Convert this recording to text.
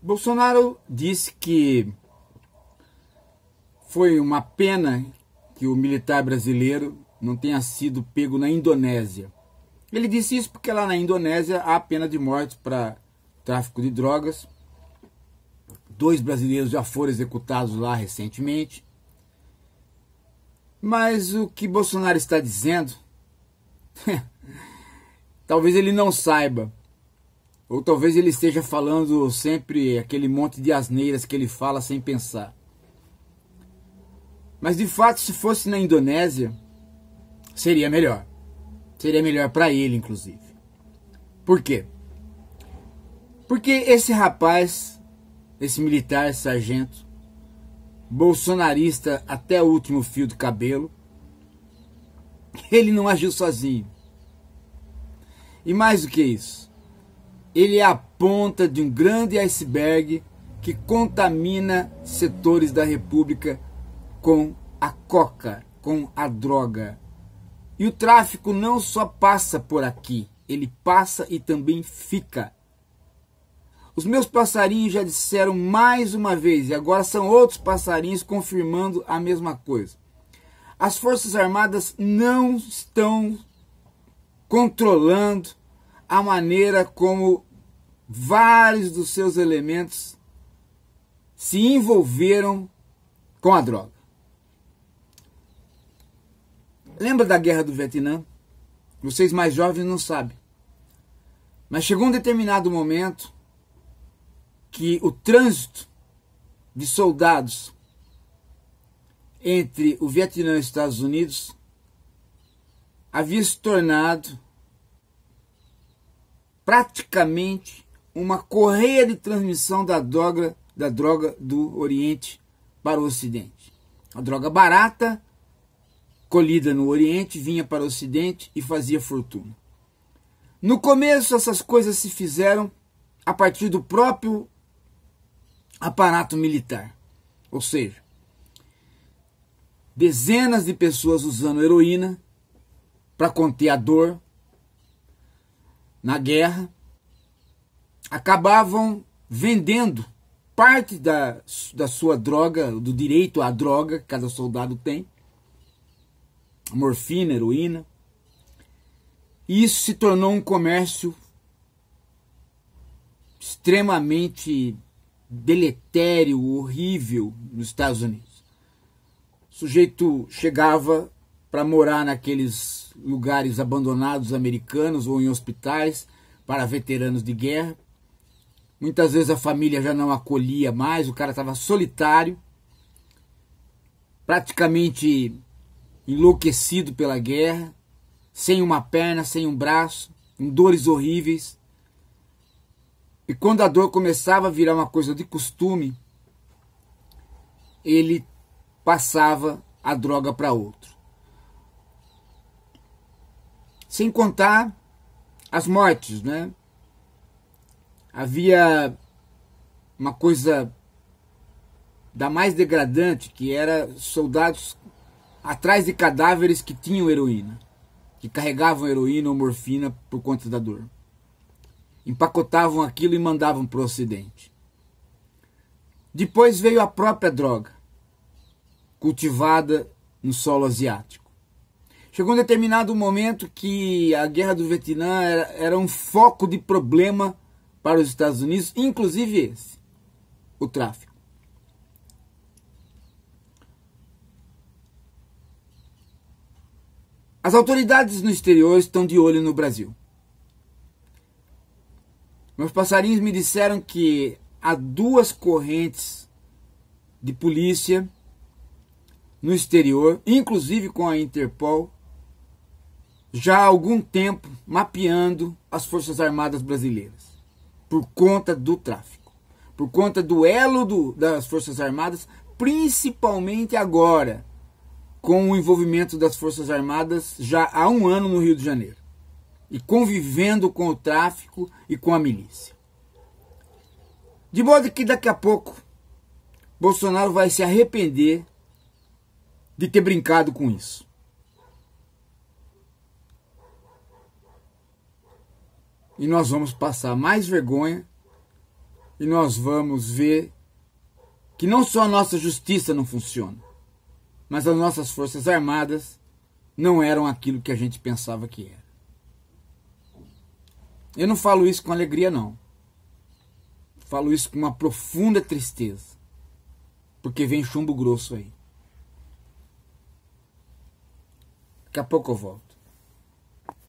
Bolsonaro disse que foi uma pena que o militar brasileiro não tenha sido pego na Indonésia. Ele disse isso porque lá na Indonésia há pena de morte para tráfico de drogas. Dois brasileiros já foram executados lá recentemente. Mas o que Bolsonaro está dizendo, talvez ele não saiba, ou talvez ele esteja falando sempre aquele monte de asneiras que ele fala sem pensar. Mas de fato, se fosse na Indonésia, seria melhor. Seria melhor para ele, inclusive. Por quê? Porque esse rapaz, esse militar, esse sargento, bolsonarista até o último fio do cabelo, ele não agiu sozinho. E mais do que isso, ele é a ponta de um grande iceberg que contamina setores da República com a coca, com a droga. E o tráfico não só passa por aqui, ele passa e também fica. Os meus passarinhos já disseram mais uma vez, e agora são outros passarinhos confirmando a mesma coisa. As Forças Armadas não estão controlando a maneira como vários dos seus elementos se envolveram com a droga. Lembra da guerra do Vietnã? Vocês mais jovens não sabem. Mas chegou um determinado momento que o trânsito de soldados entre o Vietnã e os Estados Unidos havia se tornado praticamente uma correia de transmissão da droga, da droga do Oriente para o Ocidente. A droga barata, colhida no Oriente, vinha para o Ocidente e fazia fortuna. No começo, essas coisas se fizeram a partir do próprio aparato militar. Ou seja, dezenas de pessoas usando heroína para conter a dor na guerra acabavam vendendo parte da, da sua droga, do direito à droga que cada soldado tem, morfina, heroína. E isso se tornou um comércio extremamente deletério, horrível nos Estados Unidos. O sujeito chegava para morar naqueles lugares abandonados americanos ou em hospitais para veteranos de guerra Muitas vezes a família já não acolhia mais, o cara estava solitário, praticamente enlouquecido pela guerra, sem uma perna, sem um braço, com dores horríveis. E quando a dor começava a virar uma coisa de costume, ele passava a droga para outro. Sem contar as mortes, né? havia uma coisa da mais degradante, que era soldados atrás de cadáveres que tinham heroína, que carregavam heroína ou morfina por conta da dor. Empacotavam aquilo e mandavam para o ocidente. Depois veio a própria droga, cultivada no solo asiático. Chegou um determinado momento que a guerra do Vietnã era, era um foco de problema para os Estados Unidos, inclusive esse, o tráfico. As autoridades no exterior estão de olho no Brasil. Meus passarinhos me disseram que há duas correntes de polícia no exterior, inclusive com a Interpol, já há algum tempo mapeando as Forças Armadas brasileiras por conta do tráfico, por conta do elo do, das Forças Armadas, principalmente agora, com o envolvimento das Forças Armadas já há um ano no Rio de Janeiro e convivendo com o tráfico e com a milícia. De modo que daqui a pouco Bolsonaro vai se arrepender de ter brincado com isso. e nós vamos passar mais vergonha e nós vamos ver que não só a nossa justiça não funciona, mas as nossas forças armadas não eram aquilo que a gente pensava que era. Eu não falo isso com alegria, não. Falo isso com uma profunda tristeza, porque vem chumbo grosso aí. Daqui a pouco eu volto.